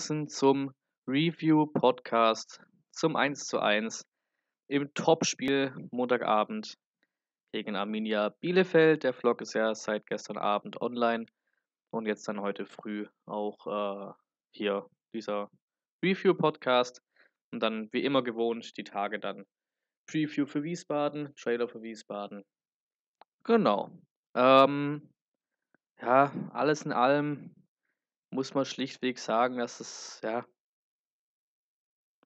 Johnson zum Review-Podcast zum 1:1 im Topspiel Montagabend gegen Arminia Bielefeld. Der Vlog ist ja seit gestern Abend online und jetzt dann heute früh auch äh, hier dieser Review-Podcast. Und dann wie immer gewohnt die Tage dann Preview für Wiesbaden, Trailer für Wiesbaden. Genau. Ähm, ja, alles in allem muss man schlichtweg sagen, dass es, ja,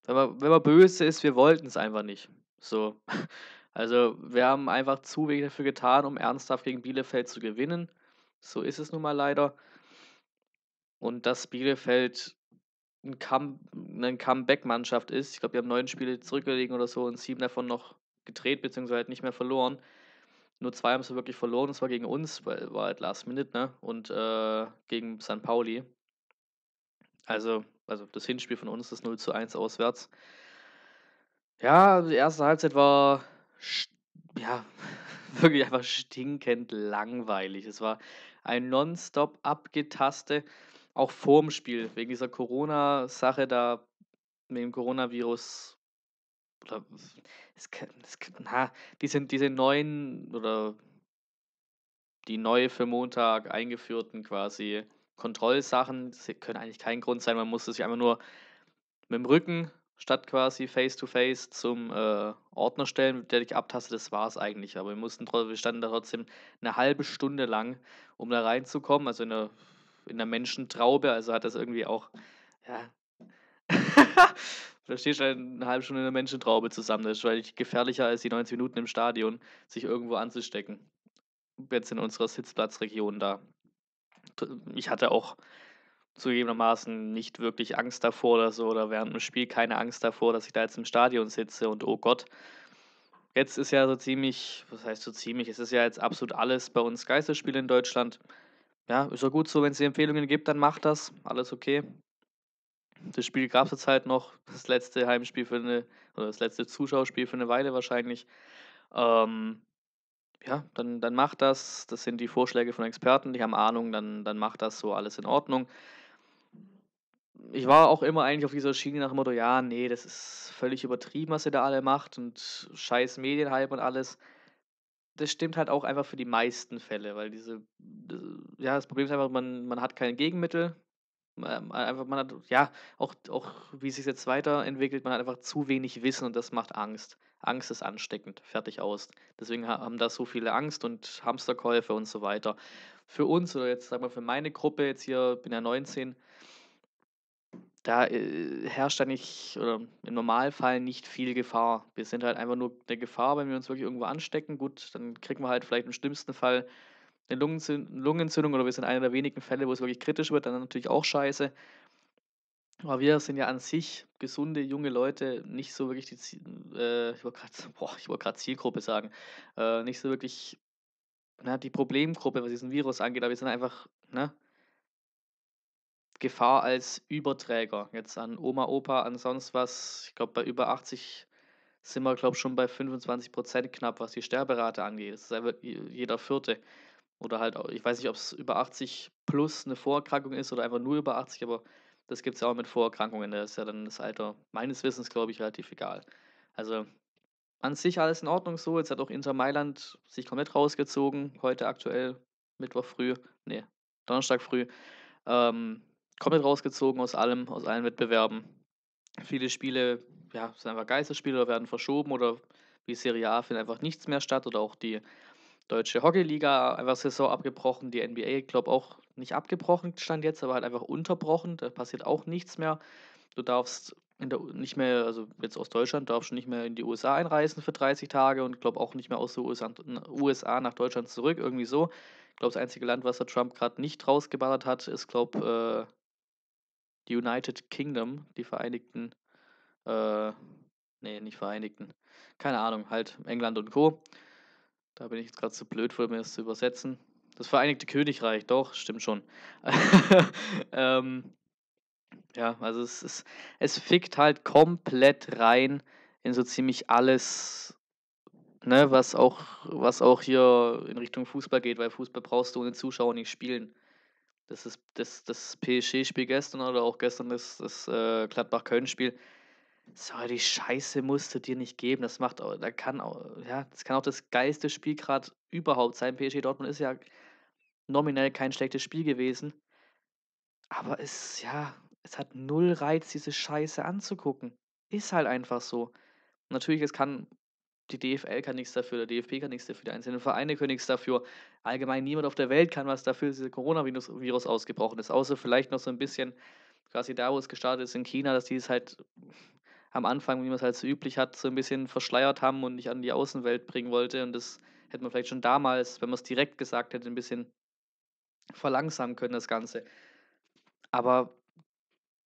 wenn man, wenn man böse ist, wir wollten es einfach nicht. So. Also wir haben einfach zu wenig dafür getan, um ernsthaft gegen Bielefeld zu gewinnen. So ist es nun mal leider. Und dass Bielefeld ein Come eine Comeback-Mannschaft ist. Ich glaube, wir haben neun Spiele zurückgelegen oder so und sieben davon noch gedreht, beziehungsweise halt nicht mehr verloren. Nur zwei haben sie wirklich verloren, und zwar gegen uns, weil war halt Last Minute, ne? Und äh, gegen San Pauli. Also, also das Hinspiel von uns ist 0 zu 1 auswärts. Ja, die erste Halbzeit war ja, wirklich einfach stinkend langweilig. Es war ein nonstop abgetaste, auch vorm Spiel, wegen dieser Corona-Sache da mit dem Coronavirus. Oder es, es, na, diese, diese neuen oder die neue für Montag eingeführten quasi Kontrollsachen das können eigentlich kein Grund sein. Man musste sich einfach nur mit dem Rücken statt quasi face-to-face zum äh, Ordner stellen, der dich abtastet, das war es eigentlich. Aber wir, mussten, wir standen da trotzdem eine halbe Stunde lang, um da reinzukommen, also in der, in der Menschentraube. Also hat das irgendwie auch, ja. da stehst du eine halbe Stunde in der Menschentraube zusammen. Das ist wahrscheinlich gefährlicher als die 90 Minuten im Stadion, sich irgendwo anzustecken. Jetzt in unserer Sitzplatzregion da ich hatte auch zugegebenermaßen nicht wirklich Angst davor oder so oder während dem Spiel keine Angst davor, dass ich da jetzt im Stadion sitze und oh Gott. Jetzt ist ja so ziemlich, was heißt so ziemlich, es ist ja jetzt absolut alles bei uns Geisterspiele in Deutschland. Ja, ist ja gut so, wenn es die Empfehlungen gibt, dann macht das, alles okay. Das Spiel gab es jetzt halt noch, das letzte Heimspiel für eine, oder das letzte Zuschauerspiel für eine Weile wahrscheinlich. Ähm, ja, dann, dann macht das. Das sind die Vorschläge von Experten, die haben Ahnung, dann, dann macht das so alles in Ordnung. Ich war auch immer eigentlich auf dieser Schiene nach dem Motto, ja, nee, das ist völlig übertrieben, was ihr da alle macht und scheiß Medienhype und alles. Das stimmt halt auch einfach für die meisten Fälle, weil diese, äh, ja, das Problem ist einfach, man, man hat kein Gegenmittel, ähm, einfach, man hat, ja, auch, auch wie sich jetzt weiterentwickelt, man hat einfach zu wenig Wissen und das macht Angst. Angst ist ansteckend, fertig aus. Deswegen haben da so viele Angst und Hamsterkäufe und so weiter. Für uns oder jetzt, sagen wir, für meine Gruppe, jetzt hier bin ja 19, da äh, herrscht eigentlich oder im Normalfall nicht viel Gefahr. Wir sind halt einfach nur eine Gefahr, wenn wir uns wirklich irgendwo anstecken. Gut, dann kriegen wir halt vielleicht im schlimmsten Fall eine Lungenentzündung oder wir sind einer der wenigen Fälle, wo es wirklich kritisch wird, dann natürlich auch scheiße. Aber wir sind ja an sich gesunde, junge Leute, nicht so wirklich die Ziel, äh, ich wollte gerade Zielgruppe sagen, äh, nicht so wirklich na, die Problemgruppe, was diesen Virus angeht, aber wir sind einfach ne, Gefahr als Überträger. Jetzt an Oma, Opa, an sonst was. Ich glaube, bei über 80 sind wir, glaube ich, schon bei 25 Prozent knapp, was die Sterberate angeht. Das ist einfach jeder Vierte. Oder halt, ich weiß nicht, ob es über 80 plus eine Vorerkrankung ist oder einfach nur über 80, aber das gibt es ja auch mit Vorerkrankungen. Da ist ja dann das Alter meines Wissens, glaube ich, relativ egal. Also an sich alles in Ordnung so. Jetzt hat auch Inter Mailand sich komplett rausgezogen. Heute aktuell, Mittwoch früh, nee, Donnerstag früh. Ähm, komplett rausgezogen aus allem, aus allen Wettbewerben. Viele Spiele ja, sind einfach Geisterspiele oder werden verschoben oder wie Serie A findet einfach nichts mehr statt oder auch die deutsche Hockeyliga einfach Saison abgebrochen, die NBA, glaube auch nicht abgebrochen stand jetzt, aber halt einfach unterbrochen, da passiert auch nichts mehr. Du darfst der, nicht mehr, also jetzt aus Deutschland, darfst du nicht mehr in die USA einreisen für 30 Tage und glaube auch nicht mehr aus den USA, USA nach Deutschland zurück, irgendwie so. Ich glaube, das einzige Land, was der Trump gerade nicht rausgeballert hat, ist, glaube äh, die United Kingdom, die Vereinigten, äh, nee, nicht Vereinigten, keine Ahnung, halt England und Co. Da bin ich jetzt gerade zu blöd für, mir das zu übersetzen. Das Vereinigte Königreich, doch, stimmt schon. ähm, ja, also es, es, es fickt halt komplett rein in so ziemlich alles, ne, was auch, was auch hier in Richtung Fußball geht, weil Fußball brauchst du ohne Zuschauer nicht spielen. Das ist das, das PSG-Spiel gestern oder auch gestern das, das äh, Gladbach-Köln-Spiel so, die Scheiße musst du dir nicht geben. Das macht da kann auch, ja, das kann auch das geilste Spiel gerade überhaupt sein. PSG Dortmund ist ja nominell kein schlechtes Spiel gewesen. Aber es, ja, es hat null Reiz, diese Scheiße anzugucken. Ist halt einfach so. Natürlich, es kann, die DFL kann nichts dafür, der DFP kann nichts dafür, die einzelnen Vereine können nichts dafür. Allgemein niemand auf der Welt kann was dafür, dass dieses Coronavirus ausgebrochen ist. Außer vielleicht noch so ein bisschen, quasi da, wo es gestartet ist in China, dass die es halt am Anfang, wie man es halt so üblich hat, so ein bisschen verschleiert haben und nicht an die Außenwelt bringen wollte. Und das hätte man vielleicht schon damals, wenn man es direkt gesagt hätte, ein bisschen verlangsamen können, das Ganze. Aber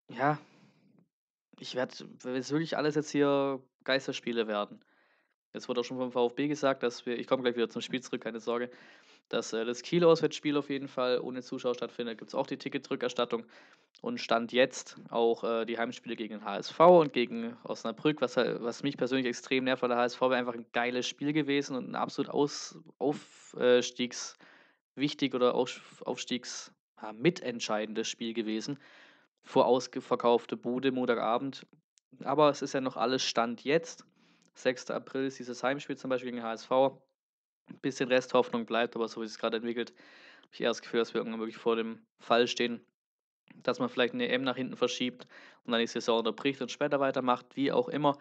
ja, ich werde, wenn es wirklich alles jetzt hier Geisterspiele werden. Jetzt wurde auch schon vom VfB gesagt, dass wir, ich komme gleich wieder zum Spiel zurück, keine Sorge, dass äh, das Kiel-Auswärtsspiel auf jeden Fall ohne Zuschauer stattfindet. Gibt es auch die Ticketrückerstattung und Stand jetzt auch äh, die Heimspiele gegen den HSV und gegen Osnabrück, was, was mich persönlich extrem nervt, weil der HSV wäre einfach ein geiles Spiel gewesen und ein absolut Aus aufstiegswichtig oder auf, aufstiegs ja, mitentscheidendes Spiel gewesen. Vor ausverkaufte Bude Montagabend. Aber es ist ja noch alles Stand jetzt. 6. April ist dieses Heimspiel zum Beispiel gegen den HSV ein bisschen Resthoffnung bleibt, aber so wie es gerade entwickelt, habe ich eher das Gefühl, dass wir irgendwann wirklich vor dem Fall stehen, dass man vielleicht eine EM nach hinten verschiebt und dann die Saison unterbricht und später weitermacht, wie auch immer.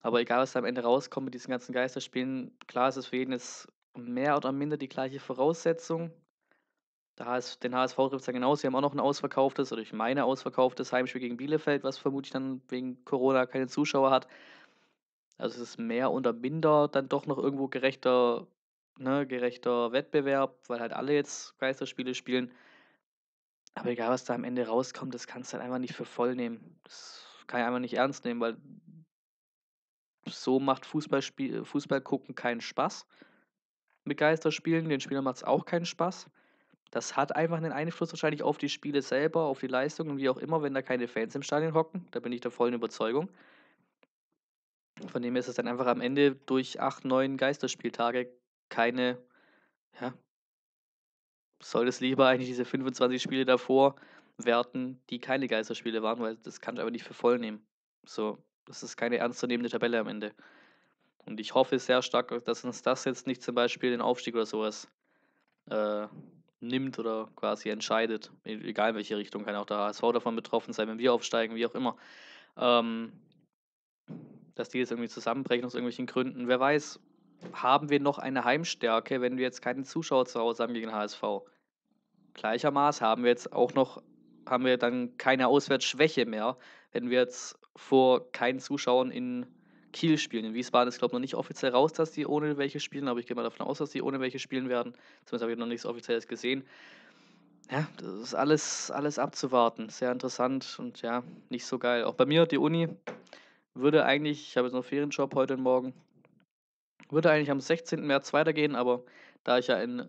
Aber egal, was da am Ende rauskommt mit diesen ganzen Geisterspielen, klar ist es für jeden jetzt mehr oder minder die gleiche Voraussetzung. den HSV trifft es ja genauso. Sie haben auch noch ein ausverkauftes, oder ich meine ausverkauftes Heimspiel gegen Bielefeld, was vermutlich dann wegen Corona keine Zuschauer hat. Also es ist mehr oder minder dann doch noch irgendwo gerechter ne, gerechter Wettbewerb, weil halt alle jetzt Geisterspiele spielen. Aber egal, was da am Ende rauskommt, das kannst du halt einfach nicht für voll nehmen. Das kann ich einfach nicht ernst nehmen, weil so macht Fußballspiel, äh, Fußball gucken keinen Spaß. Mit Geisterspielen, den Spielern macht es auch keinen Spaß. Das hat einfach einen Einfluss wahrscheinlich auf die Spiele selber, auf die Leistungen, wie auch immer, wenn da keine Fans im Stadion hocken. Da bin ich der vollen Überzeugung. Von dem ist es dann einfach am Ende durch acht, neun Geisterspieltage keine, ja, solltest lieber eigentlich diese 25 Spiele davor werten, die keine Geisterspiele waren, weil das kann ich aber nicht für voll nehmen. So, das ist keine ernstzunehmende Tabelle am Ende. Und ich hoffe sehr stark, dass uns das jetzt nicht zum Beispiel den Aufstieg oder sowas äh, nimmt oder quasi entscheidet. E-, egal in welche Richtung kann auch der HSV davon betroffen sein, wenn wir aufsteigen, wie auch immer. Ähm, dass die jetzt irgendwie zusammenbrechen aus irgendwelchen Gründen. Wer weiß, haben wir noch eine Heimstärke, wenn wir jetzt keine Zuschauer zu Hause haben gegen HSV. Gleichermaßen haben wir jetzt auch noch, haben wir dann keine Auswärtsschwäche mehr, wenn wir jetzt vor keinen Zuschauern in Kiel spielen. In Wiesbaden ist, glaube ich, noch nicht offiziell raus, dass die ohne welche spielen, aber ich gehe mal davon aus, dass die ohne welche spielen werden. Zumindest habe ich noch nichts Offizielles gesehen. Ja, das ist alles, alles abzuwarten. Sehr interessant und ja, nicht so geil. Auch bei mir, die Uni, würde eigentlich, ich habe jetzt noch Ferienjob heute morgen, würde eigentlich am 16. März weitergehen, aber da ich ja in,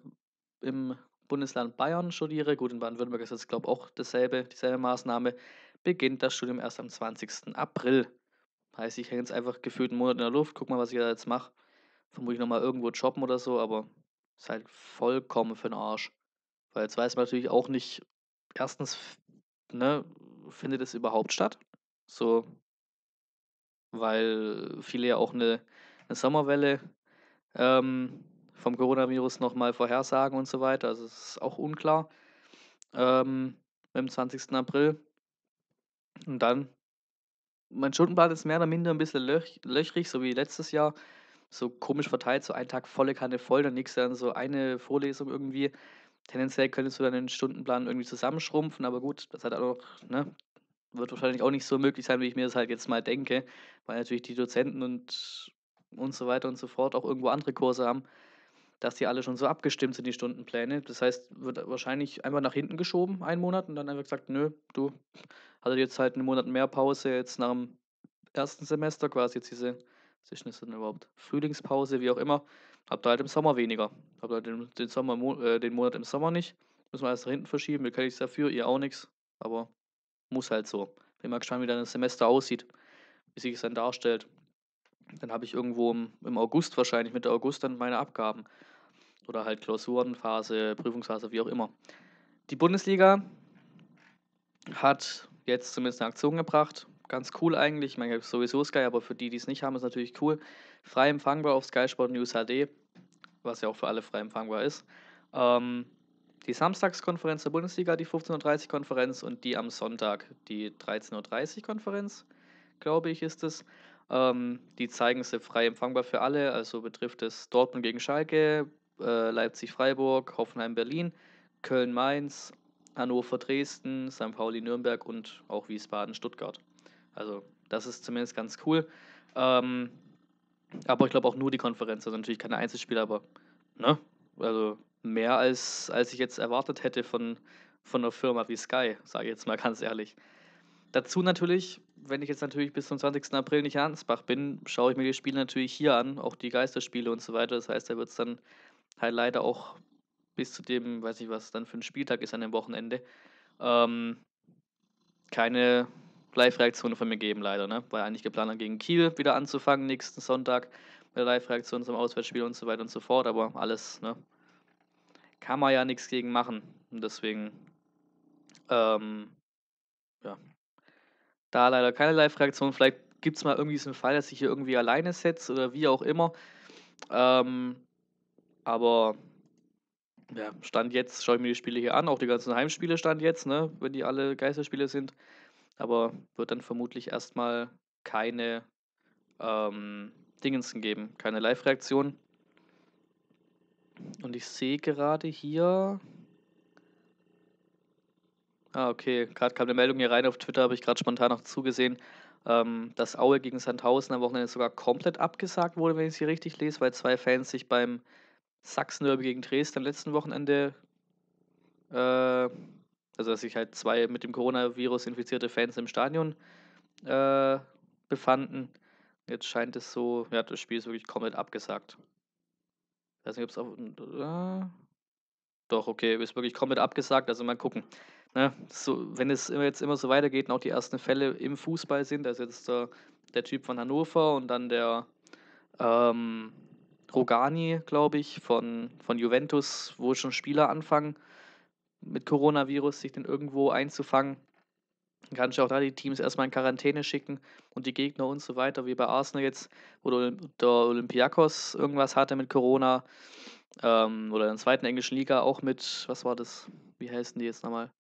im Bundesland Bayern studiere, gut, in Baden-Württemberg ist das, glaube ich, auch dasselbe, dieselbe Maßnahme, beginnt das Studium erst am 20. April. Heißt, ich hänge jetzt einfach gefühlt einen Monat in der Luft, guck mal, was ich da jetzt mache. Vermutlich nochmal irgendwo shoppen oder so, aber ist halt vollkommen für den Arsch. Weil jetzt weiß man natürlich auch nicht, erstens, ne, findet es überhaupt statt? So, weil viele ja auch eine eine Sommerwelle ähm, vom Coronavirus nochmal vorhersagen und so weiter. Also es ist auch unklar ähm, im 20. April. Und dann, mein Stundenplan ist mehr oder minder ein bisschen löch löchrig, so wie letztes Jahr. So komisch verteilt, so ein Tag volle Kanne voll, dann nächste dann so eine Vorlesung irgendwie. Tendenziell könntest du dann den Stundenplan irgendwie zusammenschrumpfen, aber gut, das hat auch noch, ne, wird wahrscheinlich auch nicht so möglich sein, wie ich mir das halt jetzt mal denke, weil natürlich die Dozenten und und so weiter und so fort auch irgendwo andere Kurse haben, dass die alle schon so abgestimmt sind, die Stundenpläne. Das heißt, wird wahrscheinlich einfach nach hinten geschoben, einen Monat, und dann einfach gesagt, nö, du hattest jetzt halt einen Monat mehr Pause, jetzt nach dem ersten Semester quasi jetzt diese, was ist das denn überhaupt, Frühlingspause, wie auch immer, habt ihr halt im Sommer weniger. Habt ihr halt den, den, Sommer, äh, den Monat im Sommer nicht, müssen wir alles nach hinten verschieben, wir können nichts dafür, ihr auch nichts, aber muss halt so. Bin mal gespannt, wie dein Semester aussieht, wie sich es dann darstellt. Dann habe ich irgendwo im, im August wahrscheinlich, Mitte August, dann meine Abgaben. Oder halt Klausurenphase, Prüfungsphase, wie auch immer. Die Bundesliga hat jetzt zumindest eine Aktion gebracht. Ganz cool eigentlich. Ich meine, sowieso Sky, aber für die, die es nicht haben, ist natürlich cool. Frei empfangbar auf Sky Sport News HD, was ja auch für alle frei empfangbar ist. Ähm, die Samstagskonferenz der Bundesliga, die 15.30 Uhr Konferenz und die am Sonntag, die 13.30 Uhr Konferenz, glaube ich, ist es. Ähm, die zeigen sie frei empfangbar für alle, also betrifft es Dortmund gegen Schalke, äh, Leipzig-Freiburg, Hoffenheim-Berlin, Köln-Mainz, Hannover-Dresden, St. Pauli-Nürnberg und auch Wiesbaden-Stuttgart. Also das ist zumindest ganz cool. Ähm, aber ich glaube auch nur die Konferenz, also natürlich keine Einzelspiele, aber ne? Also mehr als, als ich jetzt erwartet hätte von, von einer Firma wie Sky, sage ich jetzt mal ganz ehrlich. Dazu natürlich wenn ich jetzt natürlich bis zum 20. April nicht in Ansbach bin, schaue ich mir die Spiele natürlich hier an, auch die Geisterspiele und so weiter. Das heißt, da wird es dann halt leider auch bis zu dem, weiß ich was, dann für ein Spieltag ist an dem Wochenende, ähm, keine Live-Reaktion von mir geben, leider. Ne? War eigentlich geplant, gegen Kiel wieder anzufangen, nächsten Sonntag mit Live-Reaktion zum Auswärtsspiel und so weiter und so fort, aber alles, ne? Kann man ja nichts gegen machen. Und deswegen, ähm, ja, da leider keine Live-Reaktion. Vielleicht gibt es mal irgendwie so einen Fall, dass ich hier irgendwie alleine setze oder wie auch immer. Ähm, aber ja, Stand jetzt schaue ich mir die Spiele hier an, auch die ganzen Heimspiele Stand jetzt, ne, wenn die alle Geisterspiele sind. Aber wird dann vermutlich erstmal keine ähm, Dingensen geben, keine Live-Reaktion. Und ich sehe gerade hier, Ah, okay. Gerade kam eine Meldung hier rein auf Twitter, habe ich gerade spontan noch zugesehen, ähm, dass Aue gegen Sandhausen am Wochenende sogar komplett abgesagt wurde, wenn ich es hier richtig lese, weil zwei Fans sich beim sachsen gegen Dresden am letzten Wochenende, äh, also dass sich halt zwei mit dem Coronavirus infizierte Fans im Stadion äh, befanden. Jetzt scheint es so, ja, das Spiel ist wirklich komplett abgesagt. Ich weiß nicht, ob es auch. Äh, doch, okay, ist wirklich komplett abgesagt, also mal gucken ne, so, wenn es jetzt immer so weitergeht und auch die ersten Fälle im Fußball sind, also jetzt der, der Typ von Hannover und dann der ähm, Rogani, glaube ich, von, von Juventus, wo schon Spieler anfangen, mit Coronavirus sich dann irgendwo einzufangen. Dann kannst du auch da die Teams erstmal in Quarantäne schicken und die Gegner und so weiter, wie bei Arsenal jetzt, wo der Olympiakos irgendwas hatte mit Corona. Ähm, oder in der zweiten englischen Liga auch mit, was war das? Wie heißen die jetzt nochmal?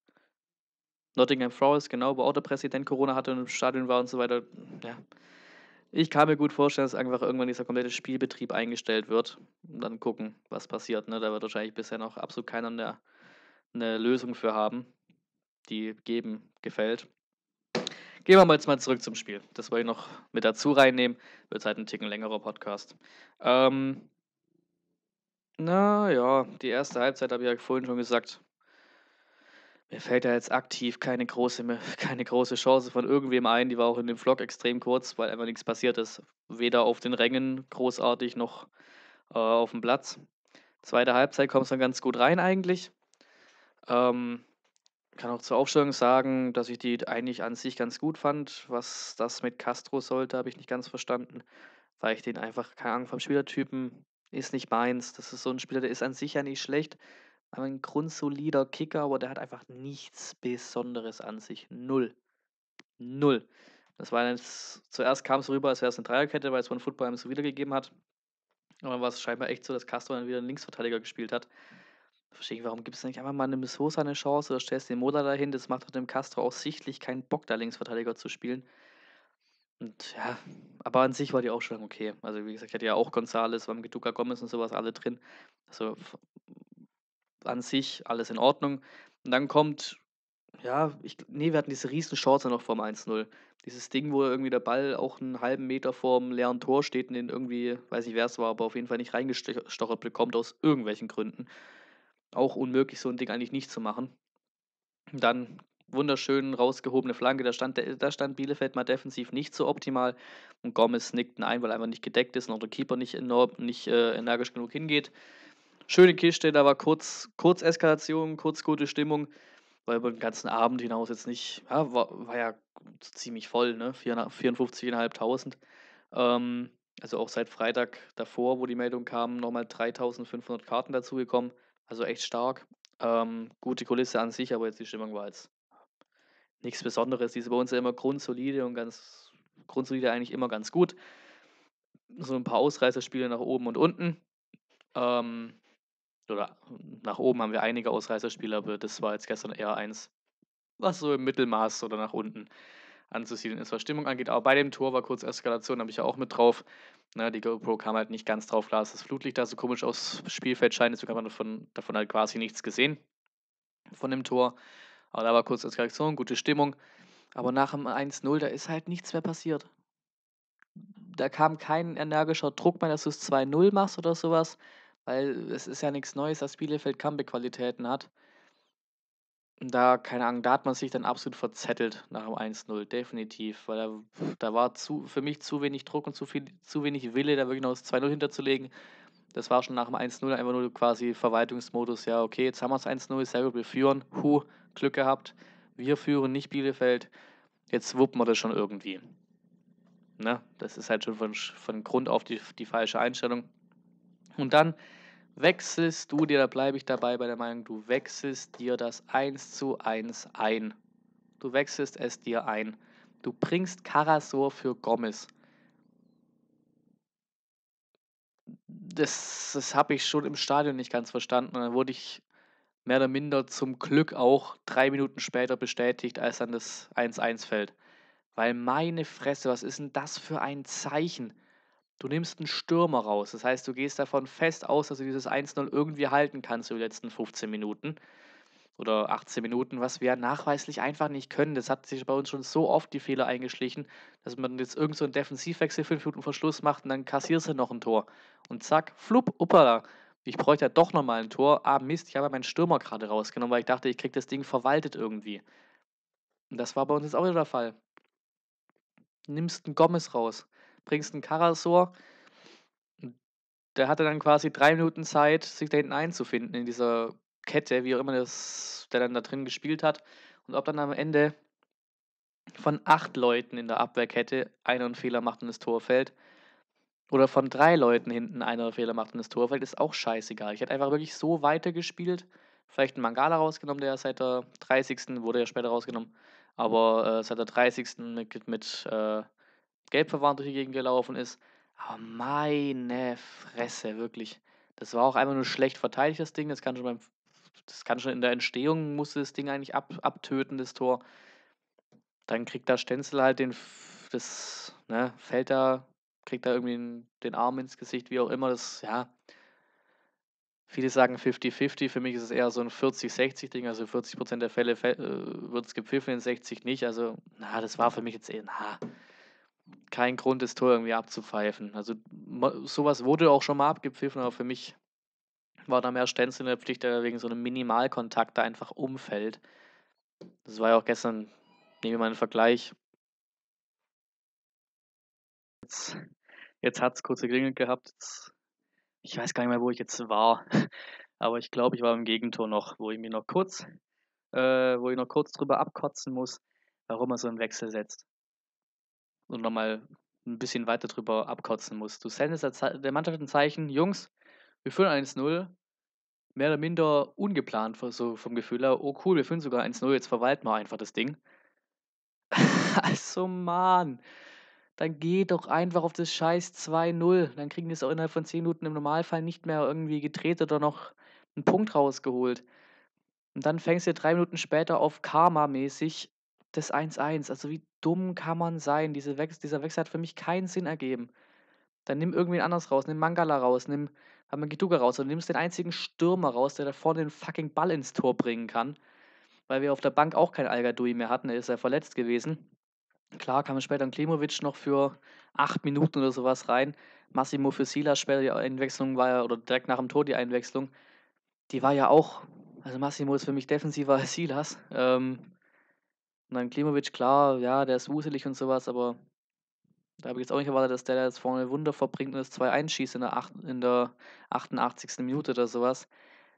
Nottingham Forest, genau, wo auch der Präsident Corona hatte und im Stadion war und so weiter. Ja. Ich kann mir gut vorstellen, dass einfach irgendwann dieser komplette Spielbetrieb eingestellt wird und dann gucken, was passiert. Ne? Da wird wahrscheinlich bisher noch absolut keiner eine, eine Lösung für haben, die geben gefällt. Gehen wir mal jetzt mal zurück zum Spiel. Das wollte ich noch mit dazu reinnehmen. Wird halt ein Ticken längerer Podcast. Ähm, naja, die erste Halbzeit habe ich ja vorhin schon gesagt mir fällt da jetzt aktiv keine große, keine große Chance von irgendwem ein. Die war auch in dem Vlog extrem kurz, weil einfach nichts passiert ist. Weder auf den Rängen großartig noch äh, auf dem Platz. Zweite Halbzeit kommt es dann ganz gut rein eigentlich. Ähm, kann auch zur Aufstellung sagen, dass ich die eigentlich an sich ganz gut fand. Was das mit Castro sollte, habe ich nicht ganz verstanden, weil ich den einfach, keine Ahnung, vom Spielertypen ist nicht meins. Das ist so ein Spieler, der ist an sich ja nicht schlecht, aber ein grundsolider Kicker, aber der hat einfach nichts Besonderes an sich. Null. Null. Das war jetzt, zuerst kam es rüber, als wäre es eine Dreierkette, weil es von Football einem so wiedergegeben hat. Und dann war es scheinbar echt so, dass Castro dann wieder einen Linksverteidiger gespielt hat. Verstehe ich, warum gibt es nicht einfach mal eine Sosa eine Chance oder stellst den Moda dahin? Das macht dem Castro auch sichtlich keinen Bock, da Linksverteidiger zu spielen. Und ja, aber an sich war die auch schon okay. Also, wie gesagt, ich hatte ja auch Gonzales, Wamgeduka Gomez und sowas alle drin. Also, an sich alles in Ordnung. Und dann kommt, ja, ich, nee, wir hatten diese riesen Chance noch vorm 1-0. Dieses Ding, wo irgendwie der Ball auch einen halben Meter vorm leeren Tor steht und den irgendwie, weiß ich wer es war, aber auf jeden Fall nicht reingestochert bekommt aus irgendwelchen Gründen. Auch unmöglich, so ein Ding eigentlich nicht zu machen. Und dann wunderschön rausgehobene Flanke. Da stand, da stand Bielefeld mal defensiv nicht so optimal. Und Gomez nickt ein, weil einfach nicht gedeckt ist und auch der Keeper nicht, enorm, nicht äh, energisch genug hingeht schöne Kiste, da war kurz, kurz Eskalation, kurz gute Stimmung. Weil über den ganzen Abend hinaus jetzt nicht, ja, war, war ja ziemlich voll, ne? 54.500. Ähm, also auch seit Freitag davor, wo die Meldung kam, nochmal 3.500 Karten dazugekommen. Also echt stark. Ähm, gute Kulisse an sich, aber jetzt die Stimmung war jetzt nichts Besonderes. Die ist bei uns ja immer grundsolide und ganz grundsolide eigentlich immer ganz gut. So ein paar Ausreißerspiele nach oben und unten. Ähm, oder nach oben haben wir einige Ausreißerspieler, aber das war jetzt gestern eher eins, was so im Mittelmaß oder nach unten anzusiedeln ist, was Stimmung angeht. Aber bei dem Tor war kurz Eskalation, habe ich ja auch mit drauf. Na, ne, die GoPro kam halt nicht ganz drauf klar, das Flutlicht da so komisch aufs Spielfeld scheint, deswegen hat man davon, davon halt quasi nichts gesehen von dem Tor. Aber da war kurz Eskalation, gute Stimmung. Aber nach dem 1-0, da ist halt nichts mehr passiert. Da kam kein energischer Druck mehr, dass du es 2-0 machst oder sowas weil es ist ja nichts Neues, dass Bielefeld Comeback-Qualitäten hat. Da, keine Ahnung, da hat man sich dann absolut verzettelt nach dem 1-0, definitiv, weil da, da war zu, für mich zu wenig Druck und zu, viel, zu wenig Wille, da wirklich noch das 2-0 hinterzulegen. Das war schon nach dem 1-0 einfach nur quasi Verwaltungsmodus, ja, okay, jetzt haben wir es 1-0, sehr gut, wir führen, Huh, Glück gehabt, wir führen nicht Bielefeld, jetzt wuppen wir das schon irgendwie. Ne? Das ist halt schon von, von Grund auf die, die falsche Einstellung. Und dann wechselst du dir, da bleibe ich dabei bei der Meinung, du wechselst dir das 1 zu 1 ein. Du wechselst es dir ein. Du bringst Karasor für Gomez. Das, das habe ich schon im Stadion nicht ganz verstanden. Und dann wurde ich mehr oder minder zum Glück auch drei Minuten später bestätigt, als dann das 1-1 fällt. Weil meine Fresse, was ist denn das für ein Zeichen? Du nimmst einen Stürmer raus. Das heißt, du gehst davon fest aus, dass du dieses 1-0 irgendwie halten kannst über die letzten 15 Minuten oder 18 Minuten, was wir nachweislich einfach nicht können. Das hat sich bei uns schon so oft die Fehler eingeschlichen, dass man jetzt irgendeinen so Defensivwechsel fünf Minuten Verschluss macht und dann kassierst du noch ein Tor. Und zack, flupp, uppala. Ich bräuchte ja doch nochmal ein Tor. Ah, Mist, ich habe meinen Stürmer gerade rausgenommen, weil ich dachte, ich kriege das Ding verwaltet irgendwie. Und das war bei uns jetzt auch wieder der Fall. Nimmst einen Gomez raus bringst einen Karasor. Der hatte dann quasi drei Minuten Zeit, sich da hinten einzufinden in dieser Kette, wie auch immer das, der dann da drin gespielt hat. Und ob dann am Ende von acht Leuten in der Abwehrkette einer einen Fehler macht und das Tor fällt, oder von drei Leuten hinten einer einen Fehler macht und das Tor fällt, ist auch scheißegal. Ich hätte einfach wirklich so weitergespielt. Vielleicht einen Mangala rausgenommen, der seit der 30. wurde ja später rausgenommen, aber äh, seit der 30. mit, mit äh, gelbverwarnt durch die Gegend gelaufen ist. Aber meine Fresse, wirklich. Das war auch einfach nur schlecht verteidigt, das Ding. Das kann schon, beim, das kann schon in der Entstehung, musste das Ding eigentlich ab, abtöten, das Tor. Dann kriegt da Stenzel halt den, das, ne, fällt da, kriegt da irgendwie den, den Arm ins Gesicht, wie auch immer. Das, ja, Viele sagen 50-50, für mich ist es eher so ein 40-60-Ding, also 40% der Fälle äh, wird es gepfiffen, in 60 nicht. Also, na, das war für mich jetzt eh, na, kein Grund, das Tor irgendwie abzupfeifen. Also sowas wurde auch schon mal abgepfiffen, aber für mich war da mehr Stenzel in der Pflicht, der wegen so einem Minimalkontakt da einfach umfällt. Das war ja auch gestern, nehmen wir mal einen Vergleich. Jetzt, jetzt hat es kurze Klingel gehabt. Jetzt, ich weiß gar nicht mehr, wo ich jetzt war. Aber ich glaube, ich war im Gegentor noch, wo ich mir noch kurz, äh, wo ich noch kurz drüber abkotzen muss, warum er so einen Wechsel setzt und nochmal ein bisschen weiter drüber abkotzen musst. Du sendest der Mannschaft ein Zeichen, Jungs, wir führen 1-0, mehr oder minder ungeplant so vom Gefühl her, oh cool, wir führen sogar 1-0, jetzt verwalten wir einfach das Ding. also Mann, dann geh doch einfach auf das scheiß 2-0, dann kriegen die es auch innerhalb von 10 Minuten im Normalfall nicht mehr irgendwie gedreht oder noch einen Punkt rausgeholt. Und dann fängst du drei Minuten später auf Karma-mäßig das 1-1. Also wie dumm kann man sein? Diese Wechsel, dieser Wechsel hat für mich keinen Sinn ergeben. Dann nimm irgendwen anders raus, nimm Mangala raus, nimm Hamagituga raus und nimmst den einzigen Stürmer raus, der da vorne den fucking Ball ins Tor bringen kann. Weil wir auf der Bank auch keinen Algadui mehr hatten, er ist ja verletzt gewesen. Klar kam später ein Klimovic noch für acht Minuten oder sowas rein. Massimo für Silas später die Einwechslung war ja, oder direkt nach dem Tor die Einwechslung. Die war ja auch, also Massimo ist für mich defensiver als Silas. Ähm, und dann Klimovic, klar, ja, der ist wuselig und sowas, aber da habe ich jetzt auch nicht erwartet, dass der da jetzt vorne Wunder verbringt und das 2 einschießt in der, 8, in der 88. Minute oder sowas.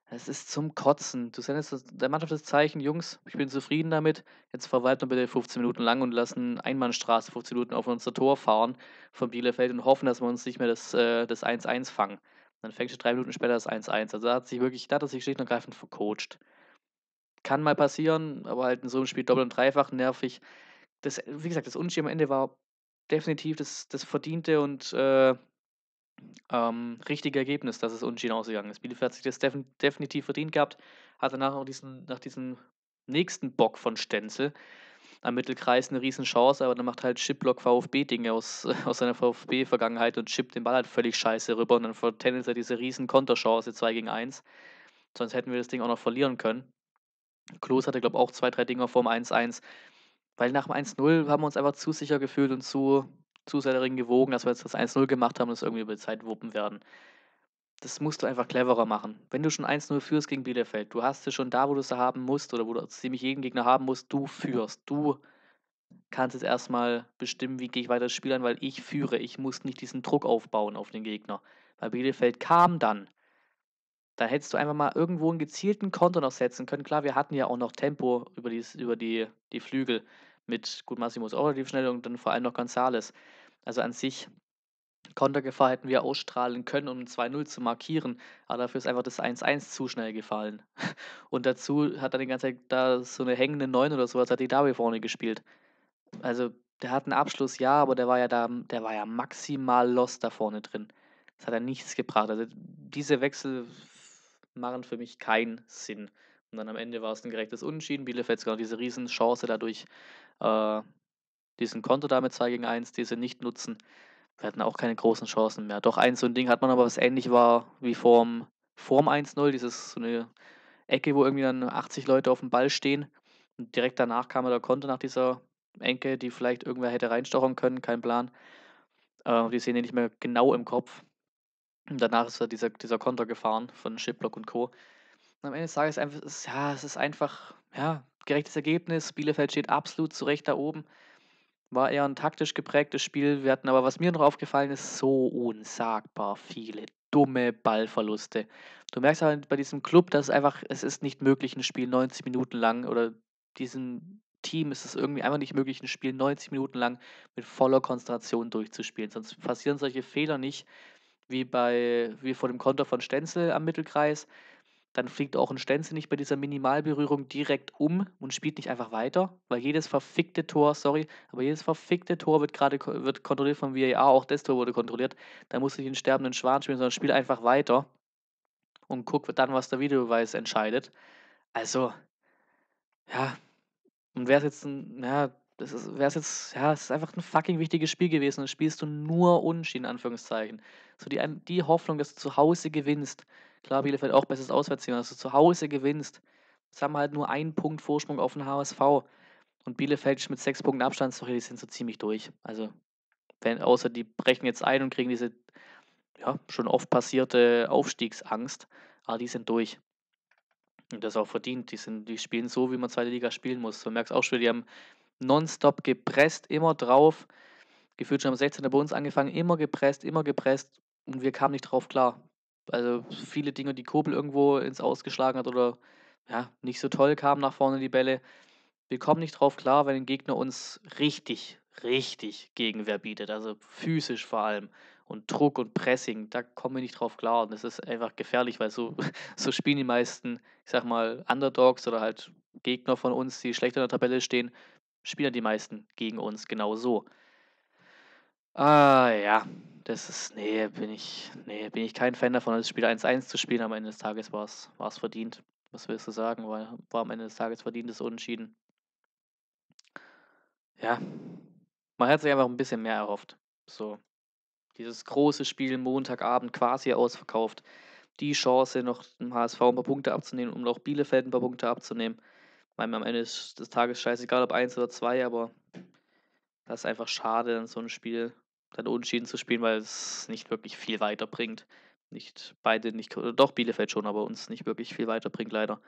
Es ist zum Kotzen. Du sendest der Mannschaft das Zeichen, Jungs, ich bin zufrieden damit. Jetzt verwalten wir bitte 15 Minuten lang und lassen Einmannstraße 15 Minuten auf unser Tor fahren von Bielefeld und hoffen, dass wir uns nicht mehr das 1-1 äh, das fangen. Dann fängt sie drei Minuten später das 1-1. Also da hat sich wirklich, da hat er sich schlicht und greifend vercoacht kann mal passieren, aber halt in so einem Spiel doppelt und dreifach nervig. Das, wie gesagt, das Unentschieden am Ende war definitiv das, das verdiente und äh, ähm, richtige Ergebnis, dass es unentschieden ausgegangen ist. Bielefeld hat sich das defin definitiv verdient gehabt, hat danach auch diesen, nach diesem nächsten Bock von Stenzel am Mittelkreis eine riesen Chance, aber dann macht halt Chipblock VfB-Dinge aus, aus seiner VfB-Vergangenheit und chippt den Ball halt völlig scheiße rüber und dann vertändelt er diese riesen Konterchance 2 gegen 1. Sonst hätten wir das Ding auch noch verlieren können. Klos hatte, glaube ich, auch zwei, drei Dinger vorm 1-1. Weil nach dem 1-0 haben wir uns einfach zu sicher gefühlt und zu, zu sehr darin gewogen, dass wir jetzt das 1-0 gemacht haben und es irgendwie über die Zeit wuppen werden. Das musst du einfach cleverer machen. Wenn du schon 1-0 führst gegen Bielefeld, du hast es schon da, wo du es haben musst oder wo du ziemlich jeden Gegner haben musst, du führst. Du kannst jetzt erstmal bestimmen, wie gehe ich weiter das Spiel an, weil ich führe. Ich muss nicht diesen Druck aufbauen auf den Gegner. Weil Bielefeld kam dann da hättest du einfach mal irgendwo einen gezielten Konter noch setzen können. Klar, wir hatten ja auch noch Tempo über, dies, über die, die Flügel mit gut Massimo ist auch relativ schnell und dann vor allem noch Gonzales. Also an sich Kontergefahr hätten wir ausstrahlen können, um 2-0 zu markieren, aber dafür ist einfach das 1-1 zu schnell gefallen. Und dazu hat er die ganze Zeit da so eine hängende 9 oder sowas, hat die Davi vorne gespielt. Also der hat einen Abschluss, ja, aber der war ja da, der war ja maximal lost da vorne drin. Das hat er nichts gebracht. Also diese Wechsel machen für mich keinen Sinn. Und dann am Ende war es ein gerechtes Unentschieden. Bielefeld sogar genau diese Riesenchance dadurch, äh, diesen Kontodame 2 gegen 1, diese nicht nutzen. Wir hatten auch keine großen Chancen mehr. Doch eins so ein Ding hat man aber, was ähnlich war wie vorm, vorm 1-0, dieses so eine Ecke, wo irgendwie dann 80 Leute auf dem Ball stehen. Und direkt danach kam er der Konter nach dieser Enke, die vielleicht irgendwer hätte reinstochern können, kein Plan. Äh, die ihn nicht mehr genau im Kopf. Und danach ist ja dieser, dieser Konter gefahren von Shiplock und Co. Und am Ende des Tages einfach, ist, ja, es ist einfach, ja, gerechtes Ergebnis. Bielefeld steht absolut zu Recht da oben. War eher ein taktisch geprägtes Spiel. Wir hatten aber, was mir noch aufgefallen ist, so unsagbar viele dumme Ballverluste. Du merkst aber halt bei diesem Club, dass es einfach, es ist nicht möglich, ein Spiel 90 Minuten lang oder diesem Team ist es irgendwie einfach nicht möglich, ein Spiel 90 Minuten lang mit voller Konzentration durchzuspielen. Sonst passieren solche Fehler nicht, wie bei, wie vor dem Konter von Stenzel am Mittelkreis, dann fliegt auch ein Stenzel nicht bei dieser Minimalberührung direkt um und spielt nicht einfach weiter, weil jedes verfickte Tor, sorry, aber jedes verfickte Tor wird gerade wird kontrolliert vom VAR, auch das Tor wurde kontrolliert. Da musst du nicht den sterbenden Schwan spielen, sondern spiel einfach weiter und guck dann, was der Videobeweis entscheidet. Also, ja, und wäre es jetzt ein, ja, das ist, wär's jetzt, ja, es ist einfach ein fucking wichtiges Spiel gewesen. Dann spielst du nur Unschieden, in Anführungszeichen. So die, die Hoffnung, dass du zu Hause gewinnst. Klar, Bielefeld auch bestes Auswärtsziel, dass du zu Hause gewinnst. Jetzt haben wir halt nur einen Punkt Vorsprung auf den HSV. Und Bielefeld ist mit sechs Punkten Abstand, sorry, die sind so ziemlich durch. Also, wenn, außer die brechen jetzt ein und kriegen diese, ja, schon oft passierte Aufstiegsangst. Aber die sind durch. Und das auch verdient. Die, sind, die spielen so, wie man zweite Liga spielen muss. Du merkst auch schon, die haben nonstop gepresst, immer drauf. Gefühlt schon am 16. bei uns angefangen, immer gepresst, immer gepresst und wir kamen nicht drauf klar. Also viele Dinge, die Kobel irgendwo ins Ausgeschlagen hat oder ja, nicht so toll kamen nach vorne die Bälle. Wir kommen nicht drauf klar, wenn ein Gegner uns richtig, richtig Gegenwehr bietet. Also physisch vor allem. Und Druck und Pressing, da kommen wir nicht drauf klar. Und das ist einfach gefährlich, weil so, so spielen die meisten, ich sag mal, Underdogs oder halt Gegner von uns, die schlecht in der Tabelle stehen, spielen die meisten gegen uns genau so. Ah, ja, das ist, nee, bin ich, nee, bin ich kein Fan davon, das Spiel 1-1 zu spielen. Am Ende des Tages war es verdient. Was willst du sagen? War, war am Ende des Tages verdientes Unentschieden. Ja, man hat sich einfach ein bisschen mehr erhofft. So, dieses große Spiel Montagabend quasi ausverkauft. Die Chance, noch dem HSV ein paar Punkte abzunehmen, um noch Bielefeld ein paar Punkte abzunehmen weil mir am Ende des Tages scheißegal, ob eins oder zwei, aber das ist einfach schade, dann so ein Spiel dann unentschieden zu spielen, weil es nicht wirklich viel weiterbringt. Nicht beide, nicht, oder doch Bielefeld schon, aber uns nicht wirklich viel weiterbringt, leider.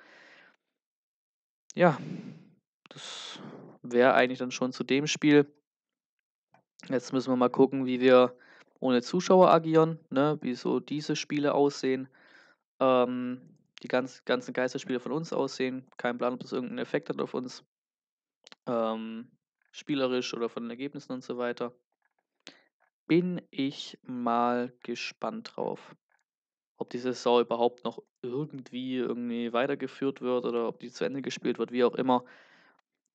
Ja, das wäre eigentlich dann schon zu dem Spiel. Jetzt müssen wir mal gucken, wie wir ohne Zuschauer agieren, ne? wie so diese Spiele aussehen. Ähm, die ganz, ganzen Geisterspiele von uns aussehen. Kein Plan, ob das irgendeinen Effekt hat auf uns. Ähm, spielerisch oder von den Ergebnissen und so weiter. Bin ich mal gespannt drauf. Ob die Saison überhaupt noch irgendwie, irgendwie weitergeführt wird oder ob die zu Ende gespielt wird, wie auch immer.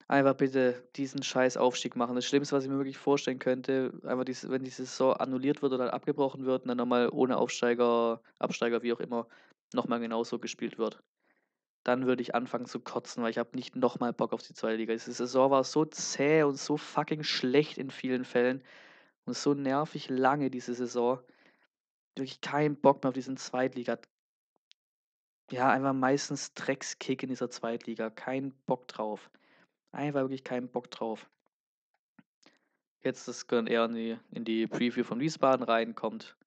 Einfach bitte diesen scheiß Aufstieg machen. Das Schlimmste, was ich mir wirklich vorstellen könnte, einfach diese, wenn die Saison annulliert wird oder abgebrochen wird und dann nochmal ohne Aufsteiger, Absteiger, wie auch immer, nochmal genauso gespielt wird, dann würde ich anfangen zu kotzen, weil ich habe nicht nochmal Bock auf die zweite Liga. Diese Saison war so zäh und so fucking schlecht in vielen Fällen und so nervig lange diese Saison. Wirklich keinen Bock mehr auf diesen Zweitliga. Ja, einfach meistens Dreckskick in dieser Zweitliga. Kein Bock drauf. Einfach wirklich keinen Bock drauf. Jetzt, das können eher in die, in die Preview von Wiesbaden reinkommt.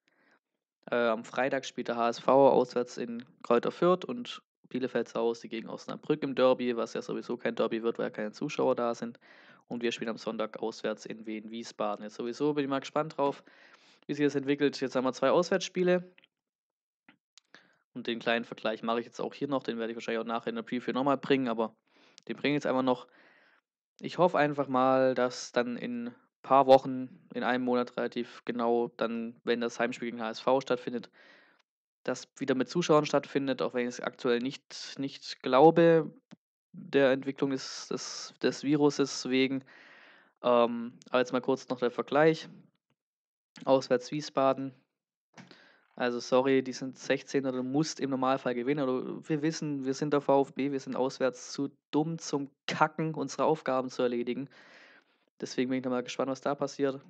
Äh, am Freitag spielt der HSV auswärts in Kräuter Fürth und Bielefeld zu Hause gegen Osnabrück im Derby, was ja sowieso kein Derby wird, weil ja keine Zuschauer da sind. Und wir spielen am Sonntag auswärts in Wien-Wiesbaden. Jetzt sowieso bin ich mal gespannt drauf, wie sich das entwickelt. Jetzt haben wir zwei Auswärtsspiele. Und den kleinen Vergleich mache ich jetzt auch hier noch. Den werde ich wahrscheinlich auch nachher in der Preview nochmal bringen. Aber den bringe ich jetzt einfach noch. Ich hoffe einfach mal, dass dann in paar Wochen, in einem Monat relativ genau, dann, wenn das Heimspiel gegen HSV stattfindet, das wieder mit Zuschauern stattfindet, auch wenn ich es aktuell nicht, nicht glaube, der Entwicklung des, des, des Viruses wegen. Ähm, aber jetzt mal kurz noch der Vergleich. Auswärts Wiesbaden. Also sorry, die sind 16 oder also du musst im Normalfall gewinnen. Oder also wir wissen, wir sind der VfB, wir sind auswärts zu dumm zum Kacken, unsere Aufgaben zu erledigen. Deswegen bin ich nochmal gespannt, was da passiert.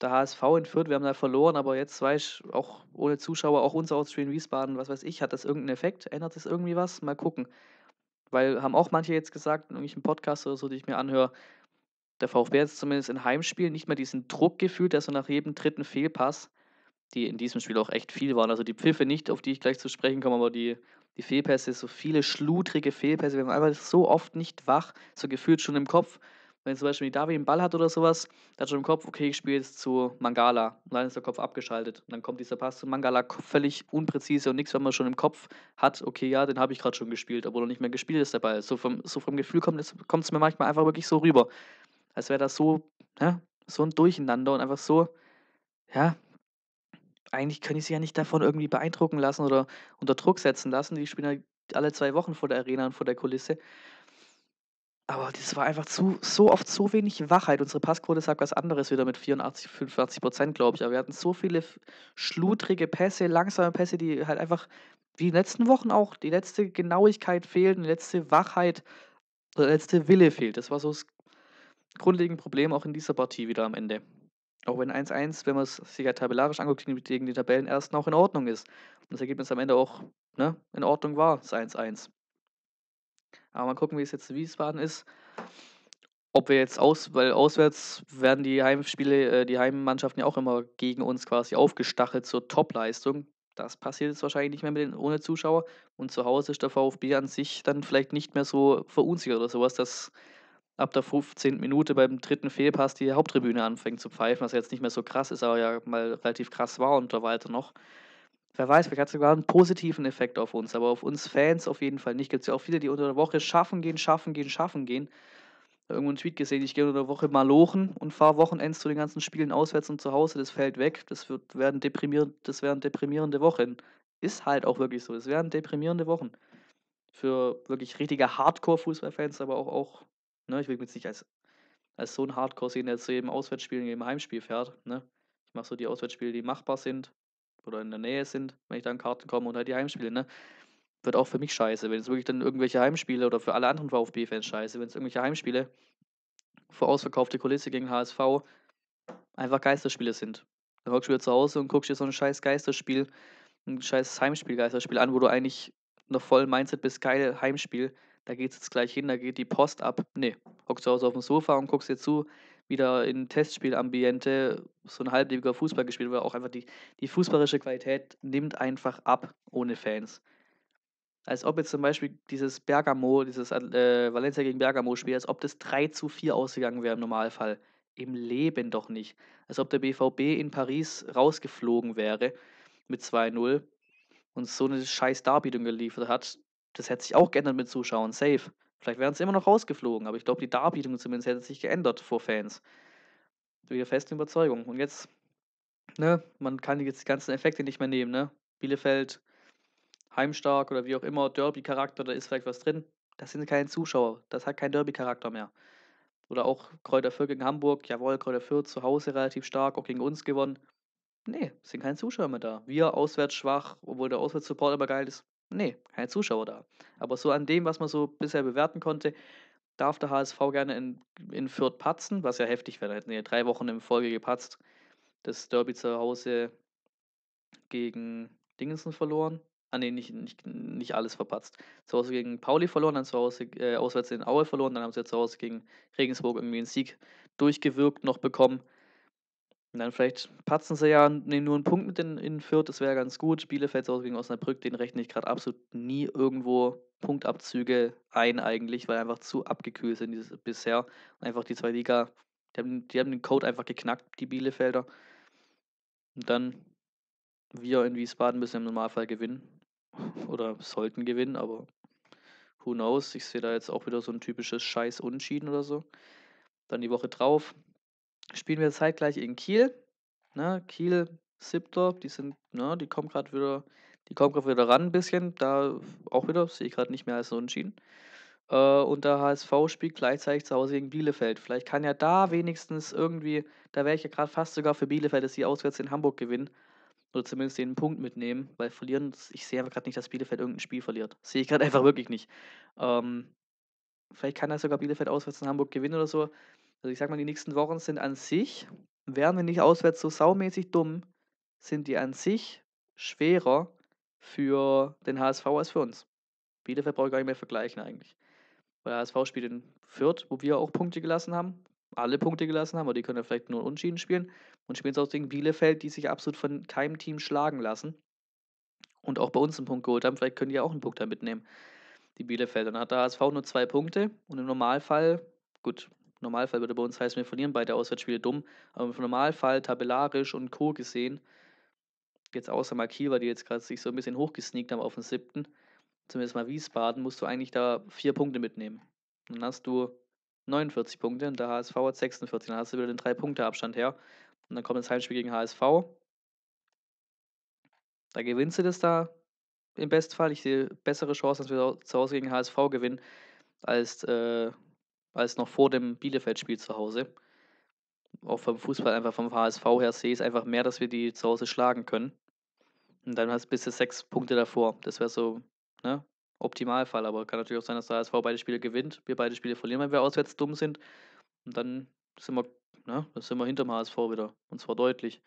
Der HSV entführt, wir haben da verloren, aber jetzt weiß ich, auch ohne Zuschauer, auch unser Ortsspiel Wiesbaden, was weiß ich, hat das irgendeinen Effekt? Ändert das irgendwie was? Mal gucken. Weil haben auch manche jetzt gesagt, in irgendwelchen Podcast oder so, die ich mir anhöre, der VfB jetzt zumindest in Heimspielen nicht mehr diesen Druck gefühlt, dass er nach jedem dritten Fehlpass, die in diesem Spiel auch echt viel waren, also die Pfiffe nicht, auf die ich gleich zu sprechen komme, aber die, die Fehlpässe, so viele schludrige Fehlpässe, wir waren einfach so oft nicht wach, so gefühlt schon im Kopf wenn zum Beispiel Davi einen Ball hat oder sowas, dann hat schon im Kopf, okay, ich spiele jetzt zu Mangala. Und dann ist der Kopf abgeschaltet. Und dann kommt dieser Pass zu Mangala völlig unpräzise und nichts, wenn man schon im Kopf hat, okay, ja, den habe ich gerade schon gespielt, obwohl er nicht mehr gespielt ist dabei. So vom, so vom Gefühl kommt es mir manchmal einfach wirklich so rüber. Als wäre das so, ne, so ein Durcheinander und einfach so, ja, eigentlich können die sich ja nicht davon irgendwie beeindrucken lassen oder unter Druck setzen lassen. Die spielen ja halt alle zwei Wochen vor der Arena und vor der Kulisse. Aber das war einfach zu, so oft so wenig Wachheit. Unsere Passquote sagt was anderes wieder mit 84, 85 Prozent, glaube ich. Aber wir hatten so viele schludrige Pässe, langsame Pässe, die halt einfach, wie in den letzten Wochen auch, die letzte Genauigkeit fehlt, die letzte Wachheit, der letzte Wille fehlt. Das war so das grundlegende Problem auch in dieser Partie wieder am Ende. Auch wenn 1-1, wenn man es sich ja halt tabellarisch anguckt, gegen die Tabellen Tabellenersten auch in Ordnung ist. Und das Ergebnis am Ende auch ne, in Ordnung war, das 1-1. Aber mal gucken, wie es jetzt in Wiesbaden ist. Ob wir jetzt aus, weil auswärts werden die Heimspiele, äh, die Heimmannschaften ja auch immer gegen uns quasi aufgestachelt zur Topleistung. Das passiert jetzt wahrscheinlich nicht mehr mit den, ohne Zuschauer. Und zu Hause ist der VfB an sich dann vielleicht nicht mehr so verunsichert oder sowas, dass ab der 15. Minute beim dritten Fehlpass die Haupttribüne anfängt zu pfeifen, was jetzt nicht mehr so krass ist, aber ja mal relativ krass war und da weiter noch wer weiß, vielleicht hat es sogar einen positiven Effekt auf uns, aber auf uns Fans auf jeden Fall nicht. Gibt es ja auch viele, die unter der Woche schaffen gehen, schaffen gehen, schaffen gehen. irgendwo einen Tweet gesehen, ich gehe unter der Woche mal lochen und fahre Wochenends zu den ganzen Spielen auswärts und zu Hause, das fällt weg. Das, wird, werden deprimierend, das wären deprimierende Wochen. Ist halt auch wirklich so. Das wären deprimierende Wochen. Für wirklich richtige Hardcore-Fußballfans, aber auch, auch ne, ich will mich jetzt nicht als, als so ein Hardcore sehen, der zu jedem Auswärtsspiel und jedem Heimspiel fährt. Ne? Ich mache so die Auswärtsspiele, die machbar sind oder in der Nähe sind, wenn ich da an Karten komme und halt die Heimspiele, ne? Wird auch für mich scheiße, wenn es wirklich dann irgendwelche Heimspiele oder für alle anderen VfB-Fans scheiße, wenn es irgendwelche Heimspiele vor ausverkaufte Kulisse gegen HSV einfach Geisterspiele sind. Dann hockst du wieder zu Hause und guckst dir so ein scheiß Geisterspiel, ein scheiß Heimspiel, Geisterspiel an, wo du eigentlich noch voll Mindset bist, geil, Heimspiel, da geht's jetzt gleich hin, da geht die Post ab. Nee, hockst zu Hause auf dem Sofa und guckst dir zu, wieder in Testspielambiente so ein halblebiger Fußball mhm. gespielt wird. Auch einfach die, die fußballerische Qualität nimmt einfach ab ohne Fans. Als ob jetzt zum Beispiel dieses Bergamo, dieses äh, Valencia gegen Bergamo-Spiel, als ob das 3 zu 4 ausgegangen wäre im Normalfall. Im Leben doch nicht. Als ob der BVB in Paris rausgeflogen wäre mit 2-0 und so eine scheiß Darbietung geliefert hat. Das hätte sich auch geändert mit Zuschauern, safe. Vielleicht wären sie immer noch rausgeflogen, aber ich glaube, die Darbietung zumindest hätte sich geändert vor Fans. die feste Überzeugung. Und jetzt, ne, man kann jetzt die ganzen Effekte nicht mehr nehmen, ne? Bielefeld, heimstark oder wie auch immer, Derby-Charakter, da ist vielleicht was drin. Das sind keine Zuschauer, das hat keinen Derby-Charakter mehr. Oder auch Kräuter Fürth gegen Hamburg, jawohl, Kräuter Fürth zu Hause relativ stark, auch gegen uns gewonnen. Nee, sind keine Zuschauer mehr da. Wir auswärts schwach, obwohl der Auswärtssupport immer geil ist. Nee, keine Zuschauer da. Aber so an dem, was man so bisher bewerten konnte, darf der HSV gerne in, in Fürth patzen, was ja heftig wäre. Da hätten ja drei Wochen in Folge gepatzt. Das Derby zu Hause gegen Dingensen verloren. Ah nee, nicht, nicht, nicht alles verpatzt. Zu Hause gegen Pauli verloren, dann zu Hause äh, auswärts in Aue verloren, dann haben sie ja zu Hause gegen Regensburg irgendwie einen Sieg durchgewirkt noch bekommen. Und dann vielleicht patzen sie ja nehmen nur einen Punkt mit in, in Fürth, das wäre ganz gut. Bielefeld zu Hause gegen Osnabrück, den rechne ich gerade absolut nie irgendwo Punktabzüge ein eigentlich, weil einfach zu abgekühlt sind dieses, bisher. einfach die zwei Liga, die haben, die haben den Code einfach geknackt, die Bielefelder. Und dann wir in Wiesbaden müssen im Normalfall gewinnen. Oder sollten gewinnen, aber who knows. Ich sehe da jetzt auch wieder so ein typisches Scheiß-Unentschieden oder so. Dann die Woche drauf, spielen wir zeitgleich in Kiel. Ne? Kiel, Siebter, die sind, ne, die kommen gerade wieder, die kommen gerade wieder ran ein bisschen. Da auch wieder, sehe ich gerade nicht mehr als so entschieden. Äh, und der HSV spielt gleichzeitig zu Hause gegen Bielefeld. Vielleicht kann ja da wenigstens irgendwie, da wäre ich ja gerade fast sogar für Bielefeld, dass sie auswärts in Hamburg gewinnen. Oder zumindest den Punkt mitnehmen, weil verlieren, ich sehe einfach gerade nicht, dass Bielefeld irgendein Spiel verliert. Sehe ich gerade einfach wirklich nicht. Ähm, vielleicht kann das sogar Bielefeld auswärts in Hamburg gewinnen oder so. Also ich sag mal, die nächsten Wochen sind an sich, wären wir nicht auswärts so saumäßig dumm, sind die an sich schwerer für den HSV als für uns. Bielefeld brauche ich gar nicht mehr vergleichen eigentlich. Weil der HSV spielt in Fürth, wo wir auch Punkte gelassen haben, alle Punkte gelassen haben, aber die können ja vielleicht nur Unschieden spielen. Und spielen es auch gegen Bielefeld, die sich absolut von keinem Team schlagen lassen. Und auch bei uns einen Punkt geholt haben. Vielleicht können die auch einen Punkt da mitnehmen, die Bielefelder. Dann hat der HSV nur zwei Punkte und im Normalfall, gut, Normalfall würde bei uns heißen, wir verlieren beide Auswärtsspiele dumm, aber im Normalfall tabellarisch und Co. gesehen, jetzt außer mal weil die jetzt gerade sich so ein bisschen hochgesneakt haben auf den siebten, zumindest mal Wiesbaden, musst du eigentlich da vier Punkte mitnehmen. Dann hast du 49 Punkte und der HSV hat 46. Dann hast du wieder den 3-Punkte-Abstand her. Und dann kommt das Heimspiel gegen HSV. Da gewinnst du das da im Bestfall. Ich sehe bessere Chancen, dass wir zu Hause gegen HSV gewinnen, als äh, weil es noch vor dem Bielefeld-Spiel zu Hause. Auch vom Fußball, einfach vom HSV her sehe ich es einfach mehr, dass wir die zu Hause schlagen können. Und dann hast du bis zu sechs Punkte davor. Das wäre so, ne? Optimalfall, aber kann natürlich auch sein, dass der HSV beide Spiele gewinnt, wir beide Spiele verlieren, wenn wir auswärts dumm sind. Und dann sind wir, ne, dann sind wir hinterm HSV wieder. Und zwar deutlich.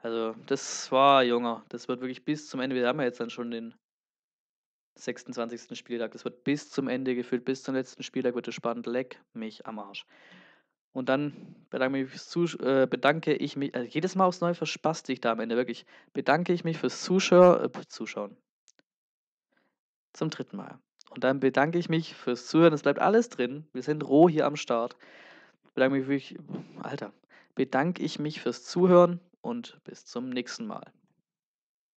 Also, das war, Junge, das wird wirklich bis zum Ende. Wir haben ja jetzt dann schon den 26. Spieltag. Das wird bis zum Ende gefühlt, bis zum letzten Spieltag wird es spannend. Leck mich am Arsch. Und dann bedanke, mich fürs äh, bedanke ich mich, also jedes Mal aufs Neue verspasst dich da am Ende wirklich, bedanke ich mich fürs Zuschau äh, Zuschauen. Zum dritten Mal. Und dann bedanke ich mich fürs Zuhören. Es bleibt alles drin. Wir sind roh hier am Start. Bedanke mich, Alter, bedanke ich mich fürs Zuhören und bis zum nächsten Mal.